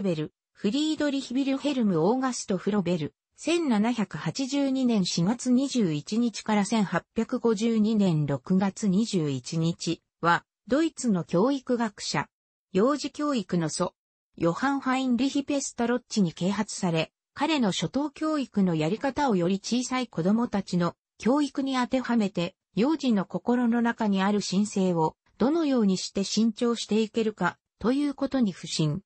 ーベル、フリードリヒビルヘルム・オーガスト・フロベル、1782年4月21日から1852年6月21日は、ドイツの教育学者、幼児教育の祖、ヨハン・ハインリヒ・ペスタロッチに啓発され、彼の初等教育のやり方をより小さい子供たちの教育に当てはめて、幼児の心の中にある神聖をどのようにして伸長していけるかということに不信。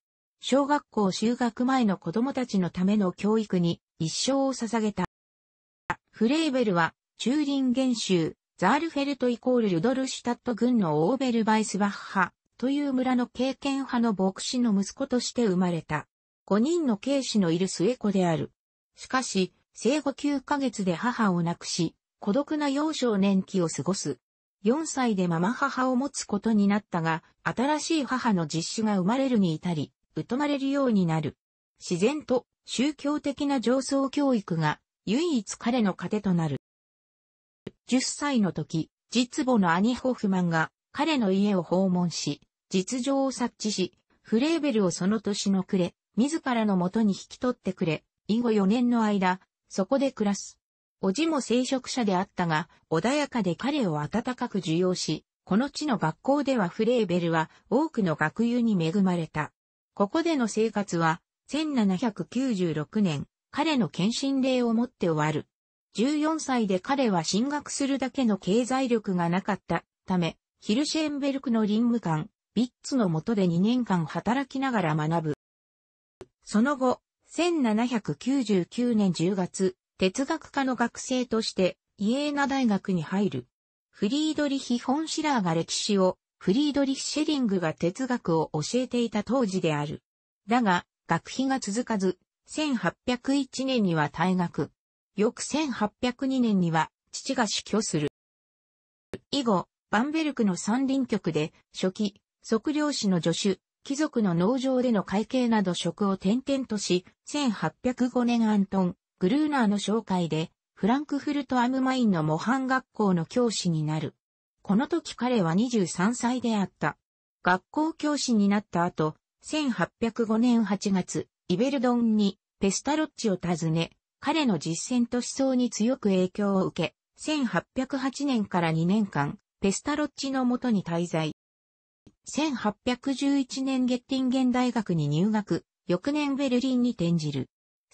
小学校修学前の子供たちのための教育に一生を捧げた。フレーベルは、チューリン元州、ザールフェルトイコールルドルシュタット郡のオーベルバイスバッハという村の経験派の牧師の息子として生まれた。5人の警視のいる末子である。しかし、生後9ヶ月で母を亡くし、孤独な幼少年期を過ごす。4歳でママ母を持つことになったが、新しい母の実子が生まれるに至り、疎まれるようになる。自然と宗教的な上層教育が唯一彼の糧となる。10歳の時、実母の兄ホフマンが彼の家を訪問し、実情を察知し、フレーベルをその年の暮れ、自らの元に引き取ってくれ、以後4年の間、そこで暮らす。おじも聖職者であったが、穏やかで彼を温かく受容し、この地の学校ではフレーベルは多くの学友に恵まれた。ここでの生活は、1796年、彼の献身令をもって終わる。14歳で彼は進学するだけの経済力がなかったため、ヒルシェンベルクの林務官、ビッツの下で2年間働きながら学ぶ。その後、1799年10月、哲学科の学生として、イエーナ大学に入る。フリードリヒ・フォンシラーが歴史をフリードリッシェリングが哲学を教えていた当時である。だが、学費が続かず、1801年には退学。翌1802年には、父が死去する。以後、バンベルクの山林局で、初期、測量士の助手、貴族の農場での会計など職を転々とし、1805年アントン、グルーナーの紹介で、フランクフルト・アムマインの模範学校の教師になる。この時彼は23歳であった。学校教師になった後、1805年8月、イベルドンにペスタロッチを訪ね、彼の実践と思想に強く影響を受け、1808年から2年間、ペスタロッチのもとに滞在。1811年ゲッティンゲン大学に入学、翌年ベルリンに転じる。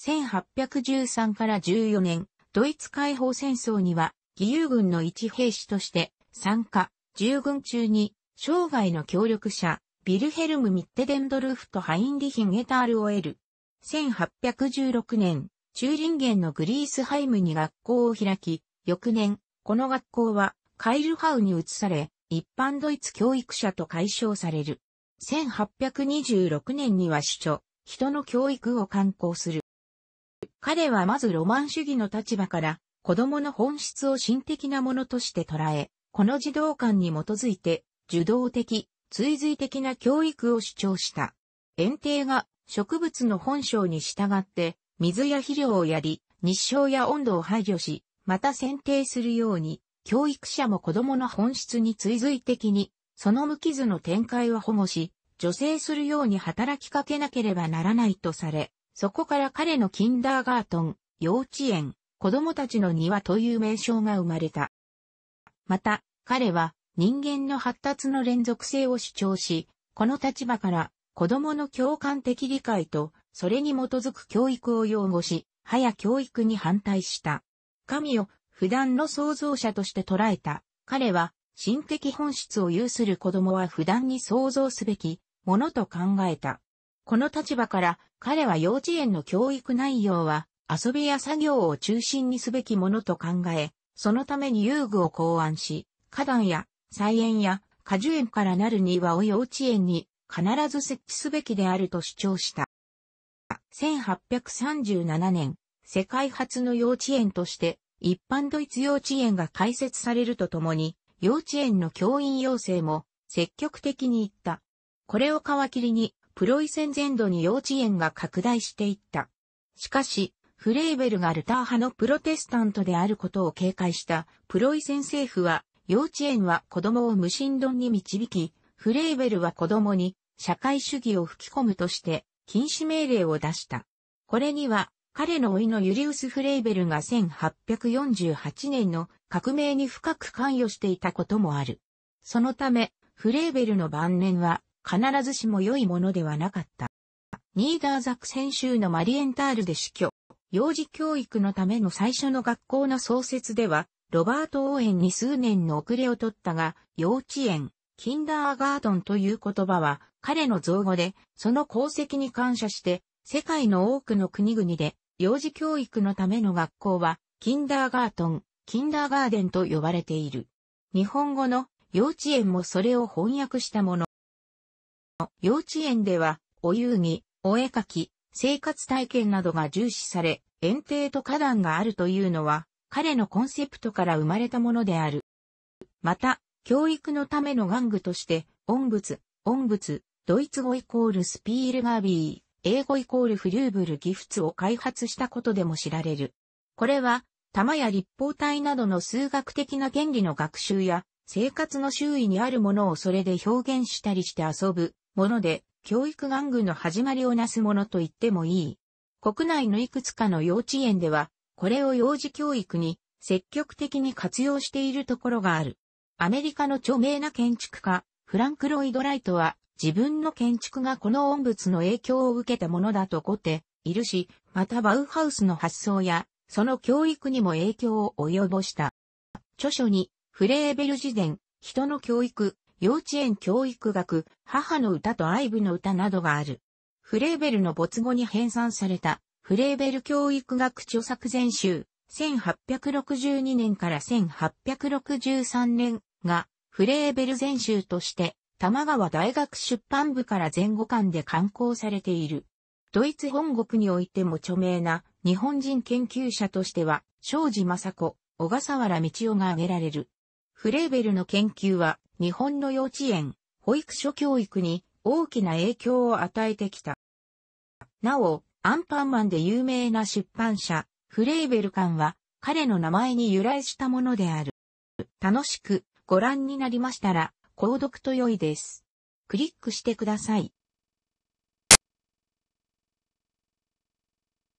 1813から14年、ドイツ解放戦争には、義勇軍の一兵士として参加、従軍中に、生涯の協力者、ビルヘルム・ミッテデンドルフとハインリヒン・エタールを得る。1816年、チューリンゲンのグリースハイムに学校を開き、翌年、この学校はカイルハウに移され、一般ドイツ教育者と解消される。1826年には主張、人の教育を刊行する。彼はまずロマン主義の立場から、子供の本質を心的なものとして捉え、この児童館に基づいて、受動的、追随的な教育を主張した。園庭が植物の本性に従って、水や肥料をやり、日照や温度を排除し、また剪定するように、教育者も子供の本質に追随的に、その無傷の展開を保護し、助成するように働きかけなければならないとされ、そこから彼のキンダーガートン、幼稚園、子供たちの庭という名称が生まれた。また、彼は人間の発達の連続性を主張し、この立場から子供の共感的理解とそれに基づく教育を擁護し、早教育に反対した。神を普段の創造者として捉えた。彼は、心的本質を有する子供は普段に創造すべきものと考えた。この立場から、彼は幼稚園の教育内容は、遊びや作業を中心にすべきものと考え、そのために遊具を考案し、花壇や菜園や果樹園からなる庭を幼稚園に必ず設置すべきであると主張した。1837年、世界初の幼稚園として一般ドイツ幼稚園が開設されるとともに、幼稚園の教員養成も積極的に行った。これを皮切りに、プロイセン全土に幼稚園が拡大していった。しかし、フレーベルがルター派のプロテスタントであることを警戒したプロイセン政府は、幼稚園は子供を無神論に導き、フレーベルは子供に社会主義を吹き込むとして禁止命令を出した。これには彼のいのユリウス・フレーベルが1848年の革命に深く関与していたこともある。そのため、フレーベルの晩年は必ずしも良いものではなかった。ニーダーザク先週のマリエンタールで死去。幼児教育のための最初の学校の創設では、ロバート・オーエンに数年の遅れを取ったが、幼稚園、キンダーガートンという言葉は彼の造語で、その功績に感謝して、世界の多くの国々で幼児教育のための学校は、キンダーガートン、キンダーガーデンと呼ばれている。日本語の幼稚園もそれを翻訳したもの。幼稚園では、お遊戯、お絵かき、生活体験などが重視され、園庭と花壇があるというのは、彼のコンセプトから生まれたものである。また、教育のための玩具として、音物、音物、ドイツ語イコールスピールガービー、英語イコールフリューブルギフツを開発したことでも知られる。これは、玉や立方体などの数学的な原理の学習や、生活の周囲にあるものをそれで表現したりして遊ぶもので、教育玩具の始まりをなすものと言ってもいい。国内のいくつかの幼稚園では、これを幼児教育に積極的に活用しているところがある。アメリカの著名な建築家、フランク・ロイド・ライトは、自分の建築がこの音物の影響を受けたものだとこているし、またバウハウスの発想や、その教育にも影響を及ぼした。著書に、フレーベル自伝、人の教育、幼稚園教育学、母の歌と愛部の歌などがある。フレーベルの没後に編纂された、フレーベル教育学著作全集、1862年から1863年が、フレーベル全集として、玉川大学出版部から前後間で刊行されている。ドイツ本国においても著名な日本人研究者としては、庄司雅子、小笠原道夫が挙げられる。フレーベルの研究は、日本の幼稚園、保育所教育に大きな影響を与えてきた。なお、アンパンマンで有名な出版社、フレーベル館は彼の名前に由来したものである。楽しくご覧になりましたら、購読と良いです。クリックしてください。